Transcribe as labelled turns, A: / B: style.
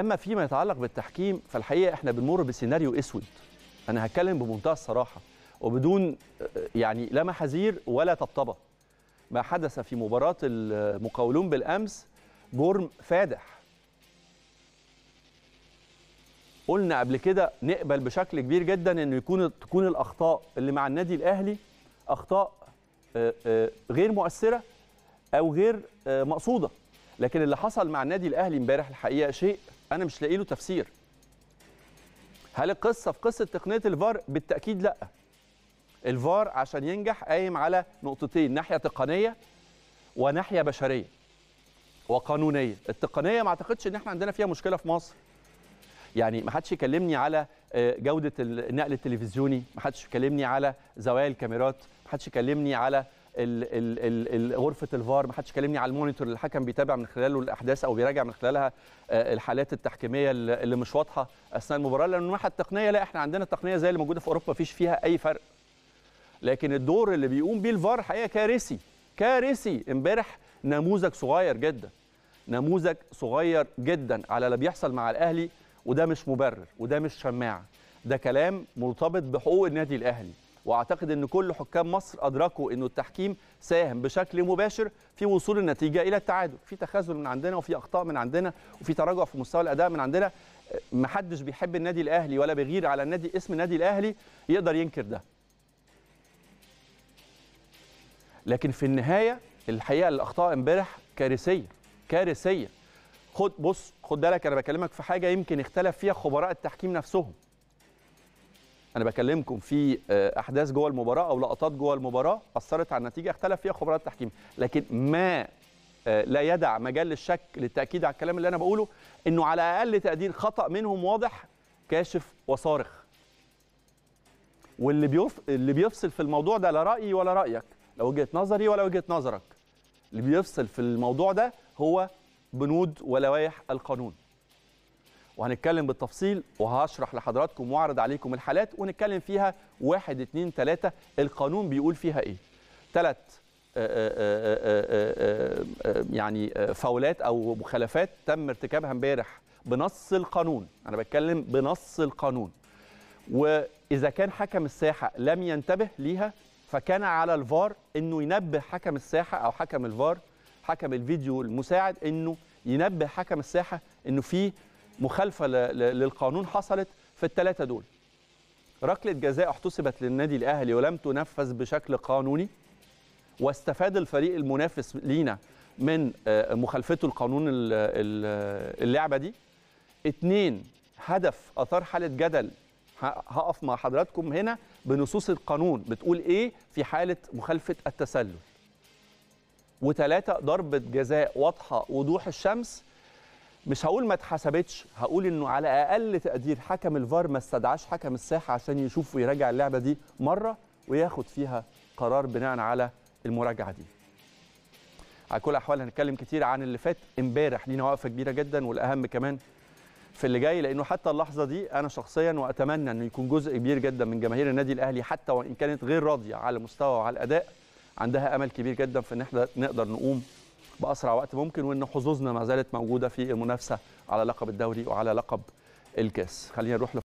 A: اما فيما يتعلق بالتحكيم فالحقيقه احنا بنمر بسيناريو اسود انا هتكلم بمنتهى الصراحه وبدون يعني لا محاذير ولا طبطبه ما حدث في مباراه المقاولون بالامس جرم فادح قلنا قبل كده نقبل بشكل كبير جدا انه يكون تكون الاخطاء اللي مع النادي الاهلي اخطاء آه، آه، غير مؤثره او غير آه، مقصوده لكن اللي حصل مع النادي الاهلي امبارح الحقيقه شيء انا مش لاقي له تفسير هل القصه في قصه تقنيه الفار بالتاكيد لا الفار عشان ينجح قايم على نقطتين ناحيه تقنيه وناحيه بشريه وقانونيه التقنيه ما اعتقدش ان احنا عندنا فيها مشكله في مصر يعني ما حدش يكلمني على آه، جوده النقل التلفزيوني ما حدش يكلمني على زوايا الكاميرات ما حدش يكلمني على غرفه الفار ما حدش كلمني على المونيتور اللي الحكم بيتابع من خلاله الاحداث او بيراجع من خلالها آه، الحالات التحكيميه اللي مش واضحه اثناء المباراه لان من ناحية التقنيه لا احنا عندنا التقنيه زي اللي موجوده في اوروبا ما فيش فيها اي فرق لكن الدور اللي بيقوم بيه الفار حقيقه كارثي كارثي امبارح نموذج صغير جدا نموذج صغير جدا على اللي بيحصل مع الاهلي وده مش مبرر وده مش شماعه ده كلام مرتبط بحقوق النادي الاهلي واعتقد ان كل حكام مصر ادركوا انه التحكيم ساهم بشكل مباشر في وصول النتيجه الى التعادل في تخاذل من عندنا وفي اخطاء من عندنا وفي تراجع في مستوى الاداء من عندنا محدش بيحب النادي الاهلي ولا بيغير على النادي اسم النادي الاهلي يقدر ينكر ده لكن في النهايه الحقيقه الاخطاء امبارح كارثيه كارثيه خد بص خد بالك انا بكلمك في حاجه يمكن اختلف فيها خبراء التحكيم نفسهم انا بكلمكم في آه، احداث جوه المباراه او لقطات جوه المباراه اثرت على النتيجه اختلف فيها خبرات التحكيم لكن ما آه، لا يدع مجال للشك للتاكيد على الكلام اللي انا بقوله انه على اقل تقدير خطا منهم واضح كاشف وصارخ واللي بيف... اللي بيفصل في الموضوع ده لا رايي ولا رايك لا وجهه نظري ولا وجهه نظرك اللي بيفصل في الموضوع ده هو بنود ولوائح القانون وهنتكلم بالتفصيل وهشرح لحضراتكم واعرض عليكم الحالات ونتكلم فيها واحد اتنين تلاتة القانون بيقول فيها ايه تلات آه، آه، آه، يعني فاولات او مخالفات تم ارتكابها امبارح بنص القانون انا بتكلم بنص القانون واذا كان حكم الساحه لم ينتبه ليها فكان على الفار انه ينبه حكم الساحه او حكم الفار حكم الفيديو المساعد انه ينبه حكم الساحه انه في مخالفه للقانون حصلت في الثلاثه دول ركله جزاء احتسبت للنادي الاهلي ولم تنفذ بشكل قانوني واستفاد الفريق المنافس لينا من آه، مخالفته لقانون اللعبه دي اتنين هدف اثار حاله جدل هقف مع حضراتكم هنا بنصوص القانون بتقول ايه في حاله مخالفه التسلل وثلاثه ضربه جزاء واضحه وضوح الشمس مش هقول ما اتحسبتش هقول انه على اقل تقدير حكم الفار ما استدعاش حكم الساحه عشان يشوف ويراجع اللعبه دي مره وياخد فيها قرار بناء على المراجعه دي على كل الاحوال هنتكلم كتير عن اللي فات امبارح لينا وقفه كبيره جدا والاهم كمان في اللي جاي لانه حتى اللحظه دي انا شخصيا واتمنى انه يكون جزء كبير جدا من جماهير النادي الاهلي حتى وان كانت غير راضيه على المستوى وعلى الاداء عندها امل كبير جدا في ان احنا نقدر نقوم باسرع وقت ممكن وان حظوظنا ما زالت موجوده في المنافسه على لقب الدوري وعلى لقب الكاس خلينا نروح